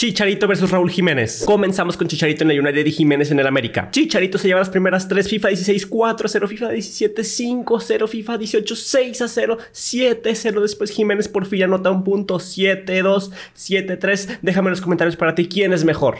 Chicharito versus Raúl Jiménez. Comenzamos con Chicharito en la United y Jiménez en el América. Chicharito se lleva las primeras 3 FIFA 16 4-0, FIFA 17 5-0, FIFA 18 6-0, a 7-0. Después Jiménez por fin anota un punto 7-2, 7-3. Déjame en los comentarios para ti quién es mejor.